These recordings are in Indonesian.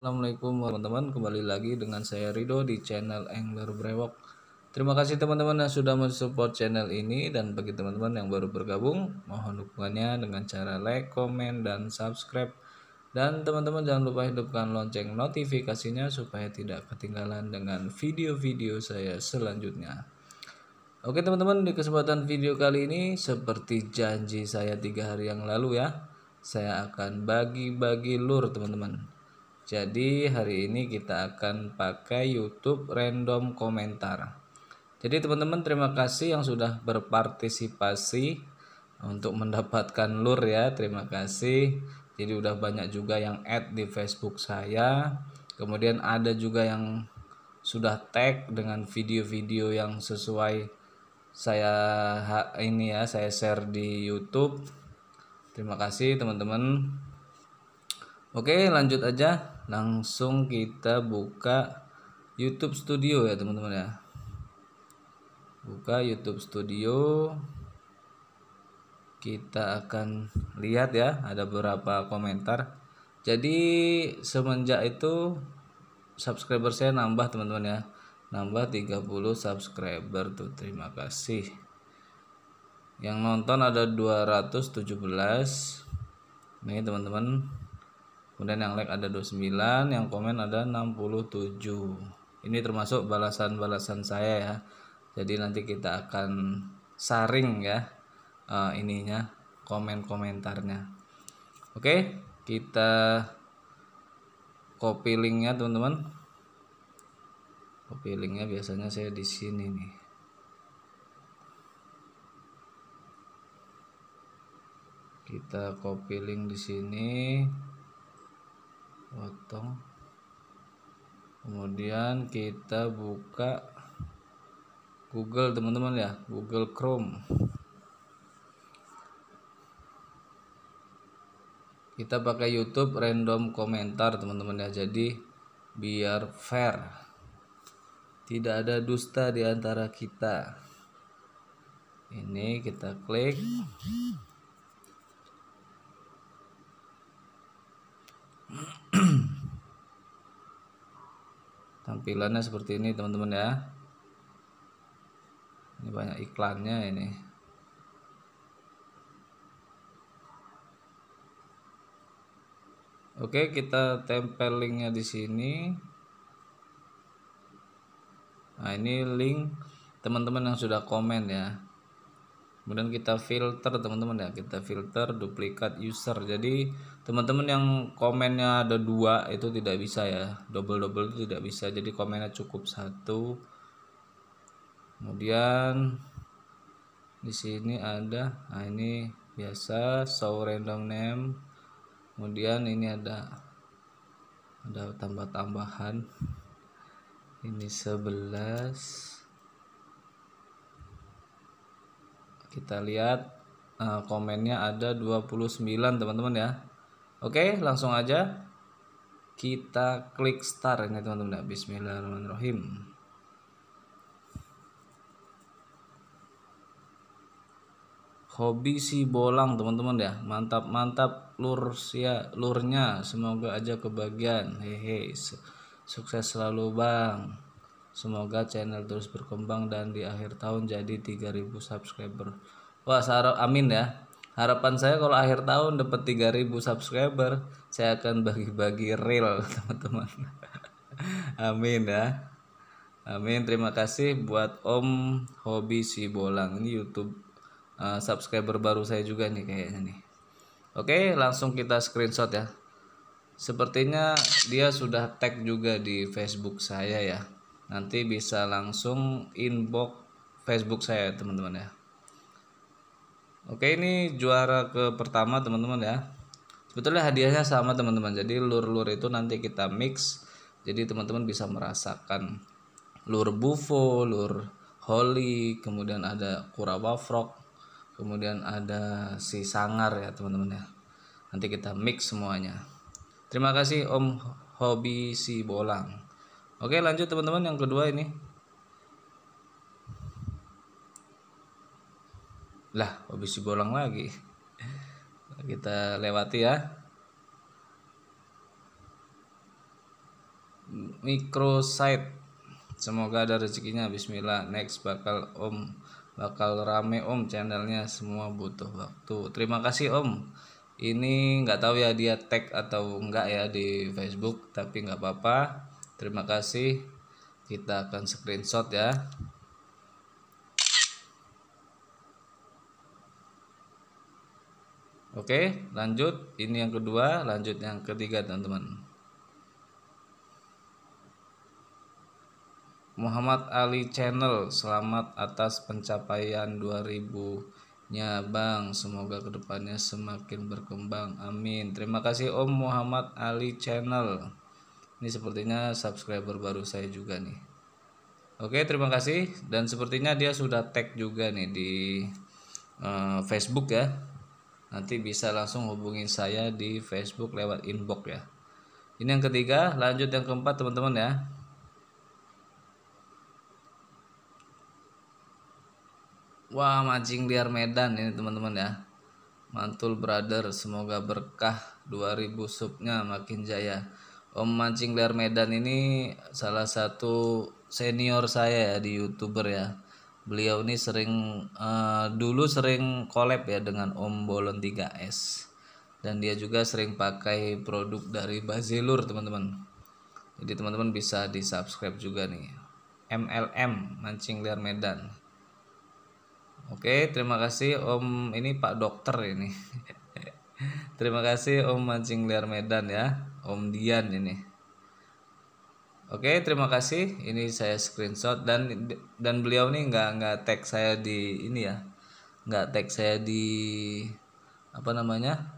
Assalamualaikum teman-teman, kembali lagi dengan saya Rido di channel Angler Brewok. Terima kasih teman-teman yang sudah mensupport channel ini dan bagi teman-teman yang baru bergabung, mohon dukungannya dengan cara like, komen, dan subscribe. Dan teman-teman jangan lupa hidupkan lonceng notifikasinya supaya tidak ketinggalan dengan video-video saya selanjutnya. Oke teman-teman, di kesempatan video kali ini seperti janji saya tiga hari yang lalu ya, saya akan bagi-bagi lur teman-teman jadi hari ini kita akan pakai YouTube random komentar. Jadi teman-teman terima kasih yang sudah berpartisipasi untuk mendapatkan lur ya. Terima kasih. Jadi udah banyak juga yang add di Facebook saya. Kemudian ada juga yang sudah tag dengan video-video yang sesuai saya ini ya saya share di YouTube. Terima kasih teman-teman. Oke lanjut aja langsung kita buka YouTube Studio ya teman-teman ya buka YouTube Studio kita akan lihat ya ada beberapa komentar jadi semenjak itu subscriber saya nambah teman-teman ya nambah 30 subscriber tuh terima kasih yang nonton ada 217 nih teman-teman kemudian yang like ada 29 yang komen ada 67 ini termasuk balasan-balasan saya ya jadi nanti kita akan saring ya uh, ininya komen-komentarnya oke kita copy linknya teman-teman copy linknya biasanya saya di sini nih kita copy link di sini potong kemudian kita buka Google teman-teman ya Google Chrome kita pakai YouTube random komentar teman-teman ya jadi biar fair tidak ada dusta di antara kita ini kita klik tampilannya seperti ini teman-teman ya ini banyak iklannya ini Oke, kita tempel linknya di sini. Nah, ini link teman-teman yang sudah komen ya kemudian kita filter teman-teman ya kita filter duplikat user jadi teman-teman yang komennya ada dua itu tidak bisa ya double double itu tidak bisa jadi komennya cukup satu kemudian di sini ada nah ini biasa show random name kemudian ini ada ada tambah-tambahan ini 11 Kita lihat uh, komennya ada 29 teman-teman ya. Oke, langsung aja kita klik start ini teman-teman ya. Bismillahirrahmanirrahim. Hobi si bolang teman-teman ya. Mantap mantap lur ya lurnya. Semoga aja kebagian. Hehe. Sukses selalu, Bang. Semoga channel terus berkembang dan di akhir tahun jadi 3000 subscriber. Wah, saya amin ya. Harapan saya kalau akhir tahun dapat 3000 subscriber, saya akan bagi-bagi real, teman-teman. amin ya. Amin. Terima kasih buat Om Hobi si bolang Ini YouTube uh, subscriber baru saya juga nih kayaknya nih. Oke, langsung kita screenshot ya. Sepertinya dia sudah tag juga di Facebook saya ya nanti bisa langsung inbox Facebook saya teman-teman ya oke ini juara ke pertama teman-teman ya sebetulnya hadiahnya sama teman-teman jadi lur-lur itu nanti kita mix jadi teman-teman bisa merasakan lur bufo lur holly kemudian ada kurawa frog kemudian ada si sangar ya teman-teman ya nanti kita mix semuanya terima kasih om hobi si bolang Oke lanjut teman-teman yang kedua ini Lah habis dibolong lagi Kita lewati ya Microsite Semoga ada rezekinya Bismillah next bakal om Bakal rame om channelnya semua butuh waktu Terima kasih om Ini nggak tahu ya dia tag atau enggak ya di Facebook Tapi nggak apa-apa Terima kasih. Kita akan screenshot ya. Oke, lanjut. Ini yang kedua, lanjut yang ketiga, teman-teman. Muhammad Ali Channel, selamat atas pencapaian 2000-nya, Bang. Semoga kedepannya semakin berkembang. Amin. Terima kasih Om Muhammad Ali Channel. Ini sepertinya subscriber baru saya juga nih. Oke, terima kasih. Dan sepertinya dia sudah tag juga nih di uh, Facebook ya. Nanti bisa langsung hubungi saya di Facebook lewat inbox ya. Ini yang ketiga, lanjut yang keempat teman-teman ya. Wah, mancing liar Medan ini teman-teman ya. Mantul brother, semoga berkah 2000 subnya makin jaya. Om Mancing Liar Medan ini salah satu senior saya ya di youtuber ya beliau ini sering uh, dulu sering collab ya dengan Om Bolon 3S dan dia juga sering pakai produk dari Bazilur teman-teman jadi teman-teman bisa di subscribe juga nih MLM Mancing Liar Medan oke terima kasih Om ini Pak Dokter ini terima kasih Om Mancing Liar Medan ya Om Dian ini. Oke, terima kasih. Ini saya screenshot dan dan beliau nih nggak nggak tag saya di ini ya, nggak tag saya di apa namanya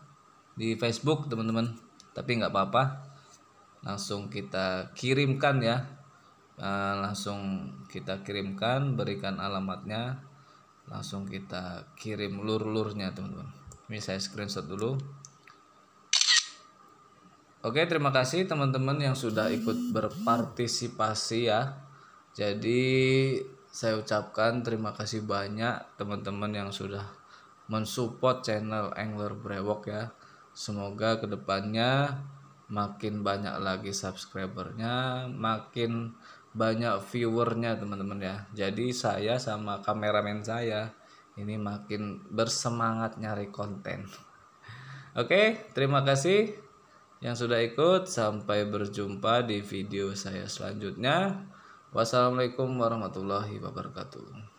di Facebook teman-teman. Tapi nggak apa-apa. Langsung kita kirimkan ya. Eh, langsung kita kirimkan, berikan alamatnya. Langsung kita kirim lur-lurnya teman-teman. Ini saya screenshot dulu. Oke, terima kasih teman-teman yang sudah ikut berpartisipasi ya. Jadi saya ucapkan terima kasih banyak teman-teman yang sudah mensupport channel Angler Brewok ya. Semoga kedepannya makin banyak lagi subscribernya, makin banyak viewernya teman-teman ya. Jadi saya sama kameramen saya ini makin bersemangat nyari konten. Oke, terima kasih yang sudah ikut. Sampai berjumpa di video saya selanjutnya. Wassalamualaikum warahmatullahi wabarakatuh.